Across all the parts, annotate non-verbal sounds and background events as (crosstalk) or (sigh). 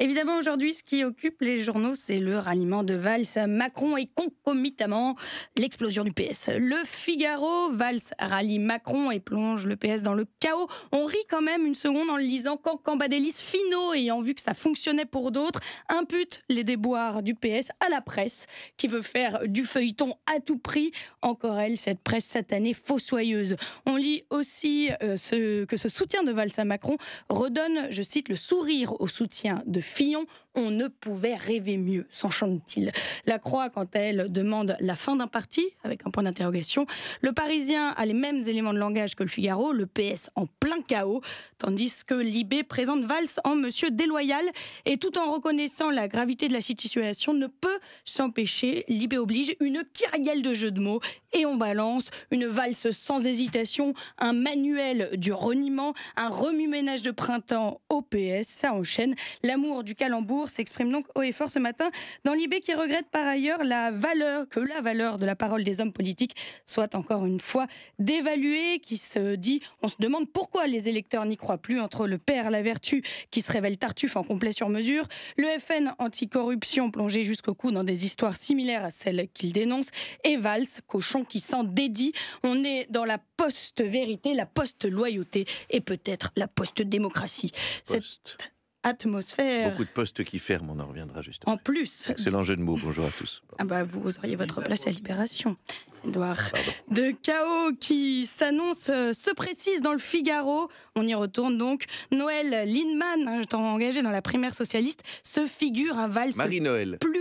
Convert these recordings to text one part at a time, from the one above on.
Évidemment, aujourd'hui, ce qui occupe les journaux, c'est le ralliement de Valls à Macron et concomitamment l'explosion du PS. Le Figaro, Valls rallie Macron et plonge le PS dans le chaos. On rit quand même une seconde en le lisant quand Cambadélis Finot, ayant vu que ça fonctionnait pour d'autres, impute les déboires du PS à la presse qui veut faire du feuilleton à tout prix. Encore elle, cette presse satanée fossoyeuse. On lit aussi euh, ce, que ce soutien de Valls à Macron redonne, je cite, le sourire au soutien de Fillon. On ne pouvait rêver mieux, S'en chante t il La Croix, quant à elle, demande la fin d'un parti, avec un point d'interrogation. Le Parisien a les mêmes éléments de langage que le Figaro, le PS en plein chaos, tandis que l'IB présente Valls en monsieur déloyal, et tout en reconnaissant la gravité de la situation, ne peut s'empêcher, l'IB oblige, une kyrielle de jeux de mots, et on balance une valse sans hésitation, un manuel du reniement, un remue-ménage de printemps au PS, ça enchaîne, l'amour du calembour s'exprime donc haut et fort ce matin dans l'IB qui regrette par ailleurs la valeur, que la valeur de la parole des hommes politiques soit encore une fois dévaluée, qui se dit, on se demande pourquoi les électeurs n'y croient plus entre le père, la vertu, qui se révèle tartuffe en complet sur mesure, le FN anticorruption plongé jusqu'au cou dans des histoires similaires à celles qu'il dénonce, et Valls, cochon qui s'en dédie. On est dans la post-vérité, la post-loyauté et peut-être la post-démocratie. post vérité la post loyauté et peut être la post démocratie cette atmosphère. Beaucoup de postes qui ferment, on en reviendra justement. En plus. Excellent jeu de mots, bonjour à tous. Ah bah vous auriez votre place à Libération. Ah, de chaos qui s'annonce, euh, se précise dans le Figaro. On y retourne donc. Noël Lindman, hein, engagé dans la primaire socialiste, se figure un valse plus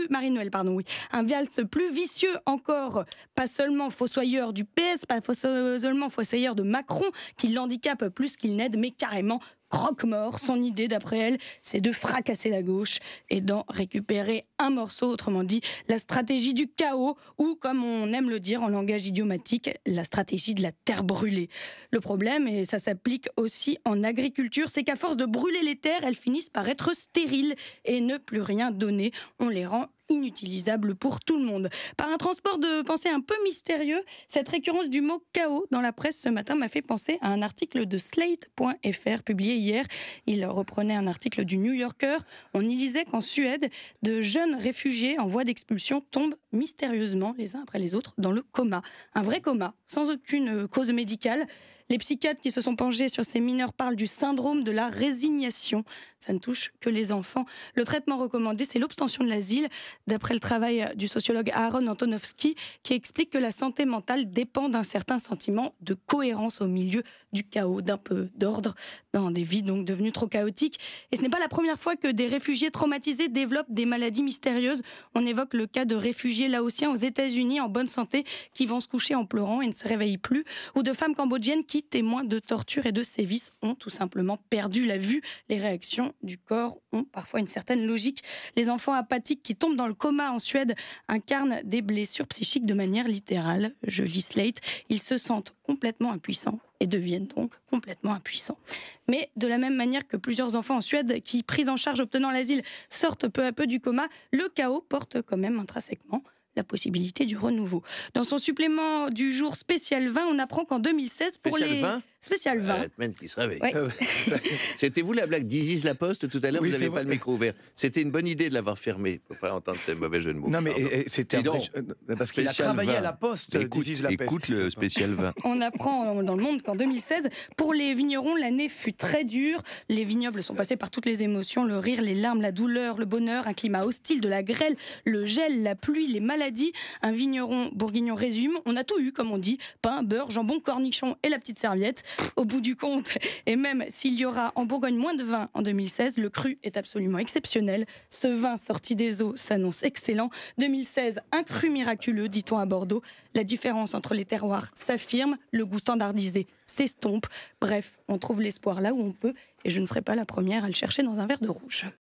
Marie-Noël, pardon, oui, un valse plus vicieux encore. Pas seulement fossoyeur du PS, pas seulement fossoyeur de Macron, qui l'handicape plus qu'il n'aide, mais carrément croque-mort. Son idée, d'après elle, c'est de fracasser la gauche et d'en récupérer un morceau, autrement dit, la stratégie du chaos, ou comme on aime le dire en langage idiomatique, la stratégie de la terre brûlée. Le problème, et ça s'applique aussi en agriculture, c'est qu'à force de brûler les terres, elles finissent par être stériles et ne plus rien donner. On les rend inutilisable pour tout le monde. Par un transport de pensée un peu mystérieux, cette récurrence du mot chaos dans la presse ce matin m'a fait penser à un article de Slate.fr publié hier. Il reprenait un article du New Yorker. On y lisait qu'en Suède, de jeunes réfugiés en voie d'expulsion tombent mystérieusement les uns après les autres dans le coma. Un vrai coma, sans aucune cause médicale. Les psychiatres qui se sont penchés sur ces mineurs parlent du syndrome de la résignation. Ça ne touche que les enfants. Le traitement recommandé, c'est l'obtention de l'asile, d'après le travail du sociologue Aaron Antonovsky, qui explique que la santé mentale dépend d'un certain sentiment de cohérence au milieu du chaos, d'un peu d'ordre dans des vies donc devenues trop chaotiques. Et ce n'est pas la première fois que des réfugiés traumatisés développent des maladies mystérieuses. On évoque le cas de réfugiés laotiens aux États-Unis en bonne santé qui vont se coucher en pleurant et ne se réveillent plus, ou de femmes cambodgiennes qui témoins de torture et de sévices, ont tout simplement perdu la vue. Les réactions du corps ont parfois une certaine logique. Les enfants apathiques qui tombent dans le coma en Suède incarnent des blessures psychiques de manière littérale. Je lis Slate. Ils se sentent complètement impuissants et deviennent donc complètement impuissants. Mais de la même manière que plusieurs enfants en Suède qui, pris en charge obtenant l'asile, sortent peu à peu du coma, le chaos porte quand même intrinsèquement la possibilité du renouveau. Dans son supplément du jour spécial 20, on apprend qu'en 2016, pour les spécial vin. qui (laughs) C'était vous la blague d'Isis Poste tout à l'heure, vous n'avez pas le micro ouvert. C'était une bonne idée de l'avoir fermé, pour pas entendre ces mauvais jeunes mots. Non mais c'était euh, parce qu'il a travaillé à la Poste Écoute le spécial vin. (laughs) On apprend dans le monde qu'en 2016, pour les vignerons, l'année fut très dure. Les vignobles sont passés par toutes les émotions, le rire, les larmes, la douleur, le bonheur, un climat hostile, de la grêle, le gel, la pluie, les maladies. Un vigneron bourguignon résume, on a tout eu comme on dit, pain, beurre, jambon, cornichon et la petite serviette au bout du compte. Et même s'il y aura en Bourgogne moins de vin en 2016, le cru est absolument exceptionnel. Ce vin sorti des eaux s'annonce excellent. 2016, un cru miraculeux, dit-on à Bordeaux. La différence entre les terroirs s'affirme, le goût standardisé s'estompe. Bref, on trouve l'espoir là où on peut, et je ne serai pas la première à le chercher dans un verre de rouge.